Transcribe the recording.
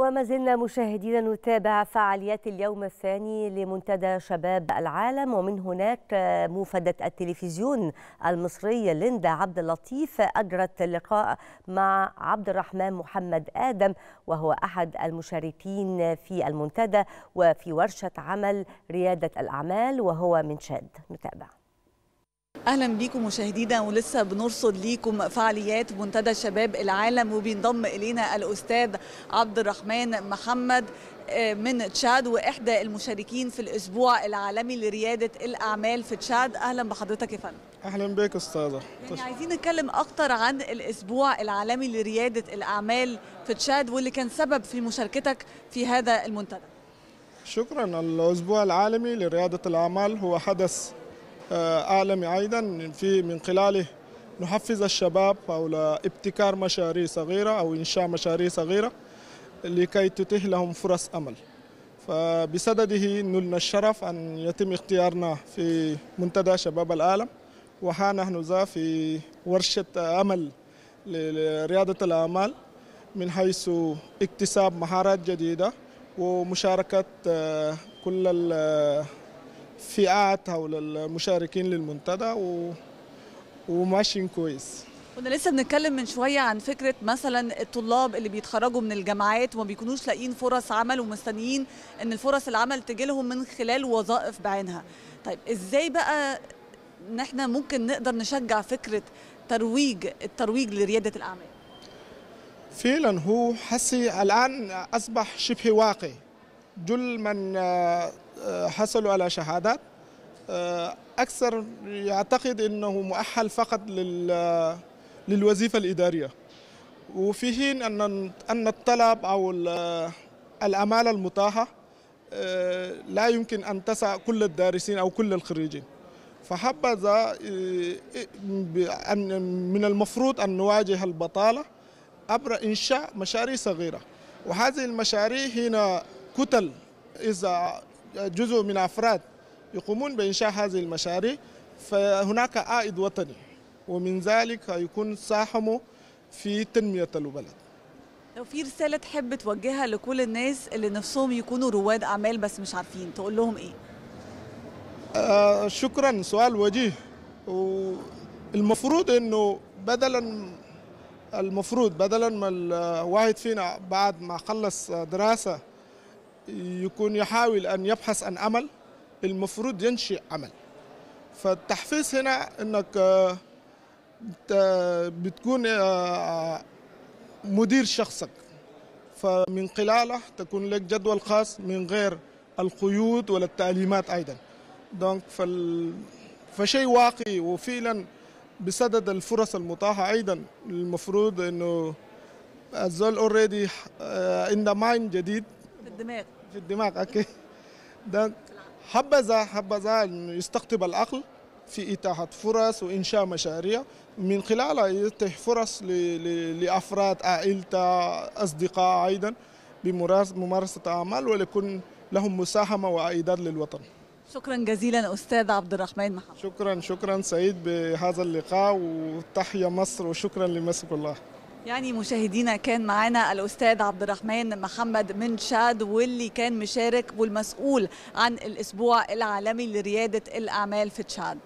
وما زلنا مشاهدينا نتابع فعاليات اليوم الثاني لمنتدى شباب العالم ومن هناك آه، موفدة التلفزيون المصرية ليندا عبد اللطيف أجرت لقاء مع عبد الرحمن محمد آدم وهو أحد المشاركين في المنتدى وفي ورشة عمل ريادة الأعمال وهو من شاد نتابع اهلا بيكم مشاهدينا ولسه بنرصد ليكم فعاليات منتدى شباب العالم وبينضم الينا الاستاذ عبد الرحمن محمد آه، من تشاد واحدى المشاركين في الاسبوع العالمي لرياده الاعمال في تشاد اهلا بحضرتك يا فندم اهلا بيك استاذه يعني عايزين نتكلم اكتر عن الاسبوع العالمي لرياده الاعمال في تشاد واللي كان سبب في مشاركتك في هذا المنتدى شكرا الاسبوع العالمي لرياده الاعمال هو حدث آه، عالمي أيضا في من خلاله نحفز الشباب حول ابتكار مشاريع صغيرة أو إنشاء مشاريع صغيرة لكي تتيح لهم فرص أمل فبصدده نلنا الشرف أن يتم اختيارنا في منتدى شباب العالم وها نحن ذا في ورشة أمل لريادة الأعمال من حيث اكتساب مهارات جديدة ومشاركة آه، كل فئات او المشاركين للمنتدى و... وماشيين كويس كنا لسه بنتكلم من شويه عن فكره مثلا الطلاب اللي بيتخرجوا من الجامعات وما بيكونوش لاقيين فرص عمل ومستنيين ان الفرص العمل تجي لهم من خلال وظائف بعينها طيب ازاي بقى ان احنا ممكن نقدر نشجع فكره ترويج الترويج لرياده الاعمال فعلا هو حسي الان اصبح شبه واقعي جل من آه، حصلوا على شهادات آه، أكثر يعتقد أنه مؤهل فقط آه، للوظيفة الإدارية وفي حين أن أن الطلب أو الأمالة المتاحة لا يمكن أن تسع كل الدارسين أو كل الخريجين فحبذا إيه، من المفروض أن نواجه البطالة عبر إنشاء مشاريع صغيرة وهذه المشاريع هنا كتل إذا جزء من أفراد يقومون بإنشاء هذه المشاريع فهناك عائد وطني ومن ذلك يكون ساهموا في تنمية البلد لو في رسالة تحب توجهها لكل الناس اللي نفسهم يكونوا رواد أعمال بس مش عارفين تقول لهم إيه؟ آه شكرا سؤال وجيه والمفروض إنه بدلا المفروض بدلا ما الواحد فينا بعد ما خلص دراسة يكون يحاول أن يبحث عن عمل المفروض ينشئ عمل فالتحفيز هنا أنك آه، بتكون آه، مدير شخصك فمن خلاله تكون لك جدول خاص من غير القيود ولا التعليمات أيضا دونك فال... فشيء واقعي وفعلا بصدد الفرص المتاحة أيضا المفروض أنه الزول اوريدي عنده ماين جديد الدماغ في الدماغ اوكي دونك حبذا حبذا يستقطب العقل في إتاحة فرص وإنشاء مشاريع من خلالها يتيح فرص لأفراد عائلته أصدقاء أيضا بممارسة أعمال ولكن لهم مساهمة وعائدات للوطن شكرا جزيلا أستاذ عبد الرحمن محمد شكرا شكرا سعيد بهذا اللقاء وتحيا مصر وشكرا لمصر كلها يعني مشاهدينا كان معانا الاستاذ عبد الرحمن محمد من شاد واللي كان مشارك والمسؤول عن الاسبوع العالمي لرياده الاعمال في تشاد